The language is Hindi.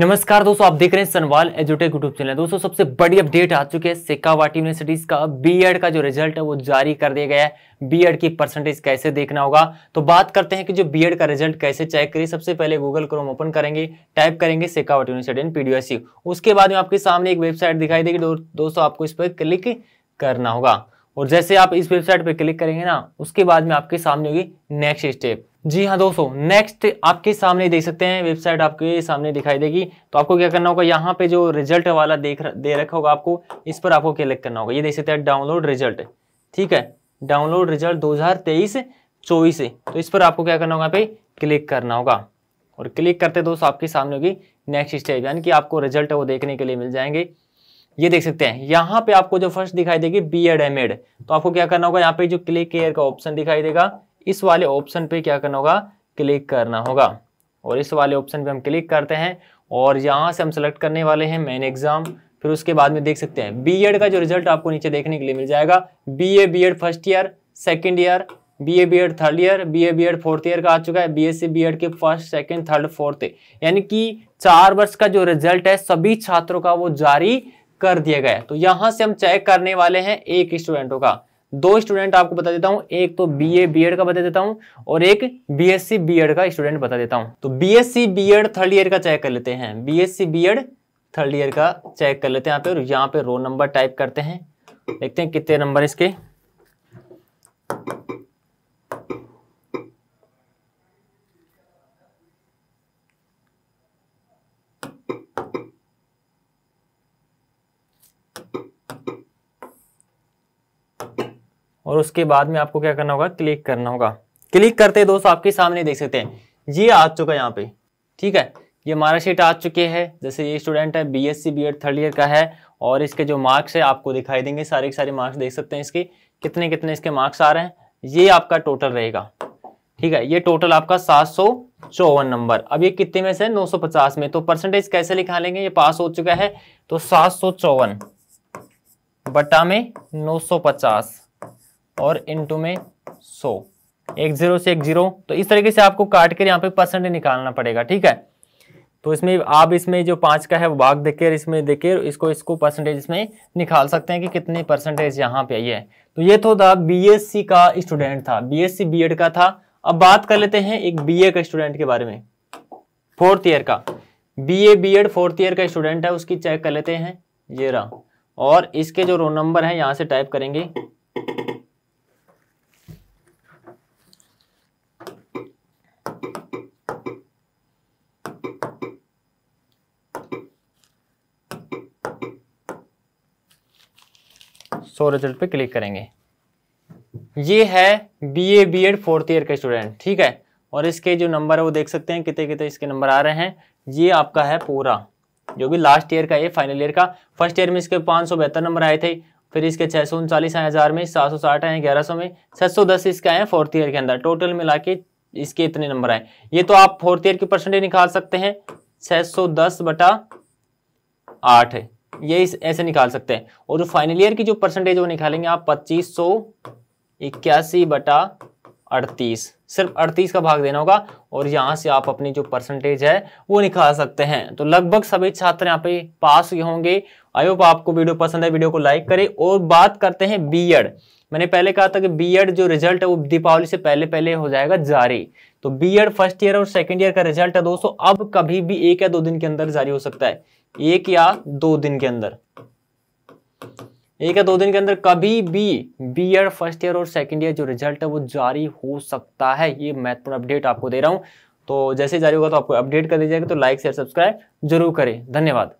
नमस्कार दोस्तों आप देख रहे हैं सनवाल एजुटेक यूट्यूब चैनल दोस्तों सबसे बड़ी अपडेट आ चुकी है सिक्कावाट यूनिवर्सिटीज का बीएड का जो रिजल्ट है वो जारी कर दिया गया है बीएड की परसेंटेज कैसे देखना होगा तो बात करते हैं कि जो बीएड का रिजल्ट कैसे चेक करें सबसे पहले गूगल क्रोम ओपन करेंगे टाइप करेंगे सिक्कावाट यूनिवर्सिटी इन पीडीएसयू उसके बाद में आपके सामने एक वेबसाइट दिखाई देगी दोस्तों आपको इस पर क्लिक करना होगा और जैसे आप इस वेबसाइट पर क्लिक करेंगे ना उसके बाद में आपके सामने होगी नेक्स्ट स्टेप जी हाँ दोस्तों नेक्स्ट आपके सामने देख सकते हैं वेबसाइट आपके सामने दिखाई देगी तो आपको क्या करना होगा यहाँ पे जो रिजल्ट वाला देख दे रखा होगा आपको इस पर आपको क्लिक करना होगा ये देख सकते हैं डाउनलोड रिजल्ट ठीक है डाउनलोड रिजल्ट 2023 तेईस तो इस पर आपको क्या करना होगा यहाँ पे क्लिक करना होगा और क्लिक करते दोस्तों आपके सामने होगी नेक्स्ट स्टेप यानी कि आपको रिजल्ट वो देखने के लिए मिल जाएंगे ये देख सकते हैं यहाँ पे आपको जो फर्स्ट दिखाई देगी बी एड एम एड तो आपको क्या करना होगा यहाँ पे जो क्लिक एयर का ऑप्शन दिखाई देगा इस वाले ऑप्शन पे क्या करना होगा क्लिक करना होगा और इस वाले ऑप्शन पे हम क्लिक करते हैं और यहाँ से हम सेलेक्ट करने वाले हैं मेन एग्जाम फिर उसके बाद में देख सकते हैं बी का जो रिजल्ट आपको नीचे देखने के लिए मिल जाएगा B A first year second year B B Ed third year B B Ed fourth year का आ चुका है बी बी एड के फर्स्ट सेकेंड थर्ड फोर्थ यानी कि चार वर्ष का जो रिजल्ट है सभी छात्रों का वो जारी कर दिया गया तो यहां से हम चेक करने वाले हैं एक स्टूडेंटों का दो स्टूडेंट आपको बता देता हूं एक तो बी ए बी एड का बता देता हूं और एक B S C B Ed का स्टूडेंट बता देता हूं तो B S C B Ed third year का चेक कर लेते हैं B S C B Ed third year का चेक कर लेते हैं यहाँ पे यहाँ पे रोल नंबर टाइप करते हैं देखते हैं कितने नंबर इसके और उसके बाद में आपको क्या करना होगा क्लिक करना होगा क्लिक करते दोस्तों आपके सामने देख सकते हैं ये आ चुका है यहाँ पे ठीक है ये हमारा शीट आ चुके हैं जैसे ये स्टूडेंट है B S C B Ed third year का है और इसके जो मार्क्स है आपको दिखाई देंगे सारे के सारे मार्क्स देख सकते हैं इसके कितने कितने इसके मार्क्स आ रहे हैं ये आपका टोटल रहेगा ठीक है ये टोटल आपका सात सौ चौवन नंबर अब ये कितने में से 950 में तो परसेंटेज कैसे लिखा लेंगे ये पास हो चुका है तो सात सौ चौवन बटा में 950 और इनटू में सो एक जीरो से एक जीरो तो इस तरीके से आपको काट कर यहाँ पे परसेंटेज निकालना पड़ेगा ठीक है तो इसमें आप इसमें जो पाँच का है वो भाग देकर इसमें देकर इसको इसको परसेंटेज इसमें निकाल सकते हैं कि कितने परसेंटेज यहाँ पे आई है तो ये तो था बीएससी का स्टूडेंट था बीएससी बीएड का था अब बात कर लेते हैं एक बीए का स्टूडेंट के बारे में फोर्थ ईयर का बीए बीएड फोर्थ ईयर का स्टूडेंट है उसकी चेक कर लेते हैं ये रहा और इसके जो रोल नंबर है यहाँ से टाइप करेंगे सो रिजल्ट पे क्लिक करेंगे ये है B A B Ed fourth year का स्टूडेंट ठीक है और इसके जो नंबर है वो देख सकते हैं कितने कितने इसके नंबर आ रहे हैं ये आपका है पूरा जो भी लास्ट ईयर का ये फाइनल ईयर का फर्स्ट ईयर में इसके पाँच नंबर आए थे फिर इसके छः सौ उनचालीस आए हज़ार में सात सौ साठ आए ग्यारह सौ में छः सौ दस इसके आए फोर्थ ईयर के अंदर टोटल मिला के इसके इतने नंबर आए ये तो आप फोर्थ ईयर की परसेंटेज निकाल सकते हैं छः सौ दस बटा आठ ये ऐसे निकाल सकते हैं और जो फाइनल ईयर की जो परसेंटेज वो निकालेंगे आप पच्चीस सौ इक्यासी बटा अड़तीस सिर्फ अड़तीस का भाग देना होगा और यहाँ से आप अपनी जो परसेंटेज है वो निकाल सकते हैं तो लगभग सभी छात्र यहाँ पे पास हुए होंगे आई होप आपको वीडियो पसंद है वीडियो को लाइक करें और बात करते हैं बी मैंने पहले कहा था कि बी जो रिजल्ट है वो दीपावली से पहले पहले हो जाएगा जारी तो बी एड फर्स्ट ईयर और सेकेंड ईयर का रिजल्ट है दोस्तों अब कभी भी एक या दो दिन के अंदर जारी हो सकता है एक या दो दिन के अंदर एक या दो दिन के अंदर कभी भी बी एड फर्स्ट ईयर और सेकेंड ईयर जो रिजल्ट है वो जारी हो सकता है ये महत्वपूर्ण अपडेट आपको दे रहा हूं तो जैसे जारी होगा तो आपको अपडेट कर दीजिएगा तो लाइक शेयर सब्सक्राइब जरूर करें धन्यवाद